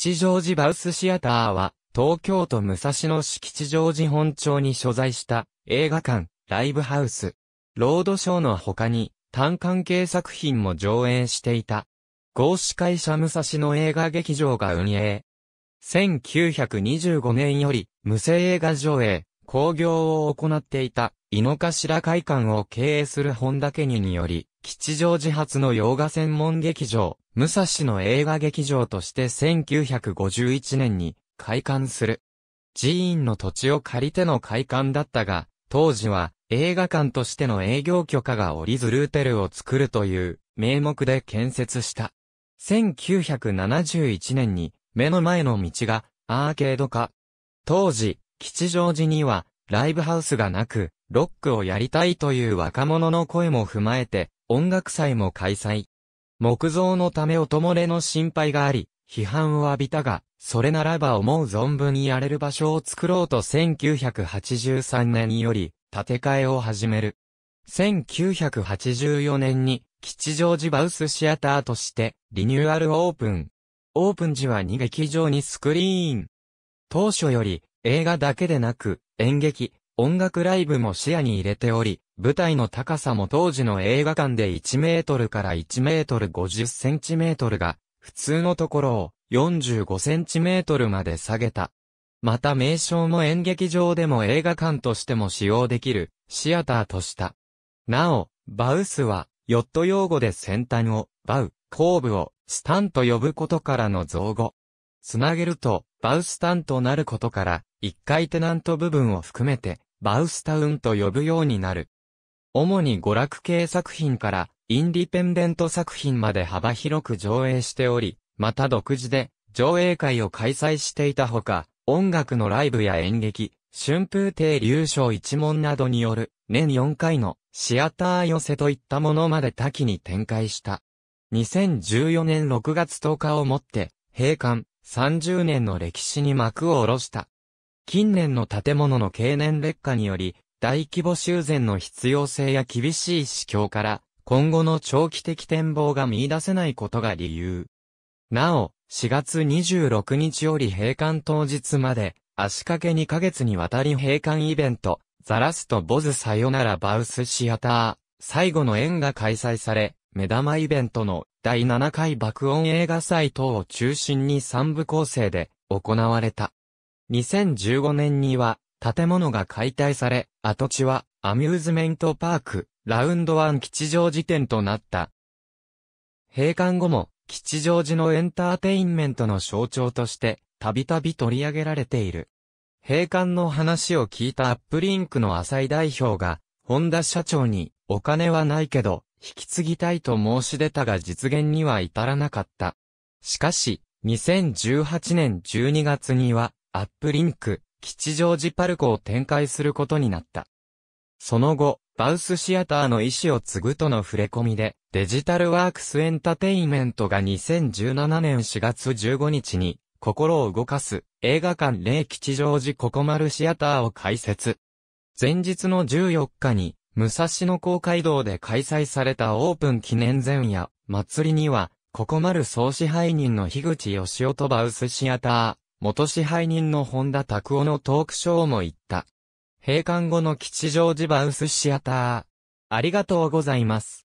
吉祥寺バウスシアターは、東京都武蔵野市吉祥寺本町に所在した映画館、ライブハウス、ロードショーの他に、単関係作品も上映していた。合資会社武蔵野映画劇場が運営。1925年より、無声映画上映、興行を行っていた。井の頭会館を経営する本田家ににより、吉祥寺発の洋画専門劇場、武蔵の映画劇場として1951年に開館する。寺院の土地を借りての開館だったが、当時は映画館としての営業許可が折りずルーテルを作るという名目で建設した。1971年に目の前の道がアーケード化。当時、吉祥寺にはライブハウスがなく、ロックをやりたいという若者の声も踏まえて、音楽祭も開催。木造のためおともれの心配があり、批判を浴びたが、それならば思う存分にやれる場所を作ろうと1983年により建て替えを始める。1984年に吉祥寺バウスシアターとしてリニューアルオープン。オープン時は2劇場にスクリーン。当初より映画だけでなく演劇、音楽ライブも視野に入れており、舞台の高さも当時の映画館で1メートルから1メートル50センチメートルが、普通のところを45センチメートルまで下げた。また名称も演劇場でも映画館としても使用できる、シアターとした。なお、バウスは、ヨット用語で先端を、バウ、後部を、スタンと呼ぶことからの造語。つなげると、バウスタンとなることから、一回テナント部分を含めて、バウスタウンと呼ぶようになる。主に娯楽系作品からインディペンデント作品まで幅広く上映しており、また独自で上映会を開催していたほか、音楽のライブや演劇、春風亭流昇一門などによる年4回のシアター寄せといったものまで多岐に展開した。2014年6月10日をもって、閉館30年の歴史に幕を下ろした。近年の建物の経年劣化により、大規模修繕の必要性や厳しい市況から、今後の長期的展望が見出せないことが理由。なお、4月26日より閉館当日まで、足掛け2ヶ月にわたり閉館イベント、ザラストボズさよならバウスシアター、最後の縁が開催され、目玉イベントの第7回爆音映画祭等を中心に3部構成で行われた。2015年には、建物が解体され、跡地は、アミューズメントパーク、ラウンドワン吉祥寺店となった。閉館後も、吉祥寺のエンターテインメントの象徴として、たびたび取り上げられている。閉館の話を聞いたアップリンクの浅井代表が、本田社長に、お金はないけど、引き継ぎたいと申し出たが実現には至らなかった。しかし、2018年12月には、アップリンク、吉祥寺パルコを展開することになった。その後、バウスシアターの意思を継ぐとの触れ込みで、デジタルワークスエンタテインメントが2017年4月15日に、心を動かす映画館霊吉祥寺ココマルシアターを開設。前日の14日に、武蔵野公会堂で開催されたオープン記念前夜、祭りには、ココマル総支配人の樋口義夫とバウスシアター、元支配人の本田拓夫のトークショーも行った。閉館後の吉祥寺バウスシアター。ありがとうございます。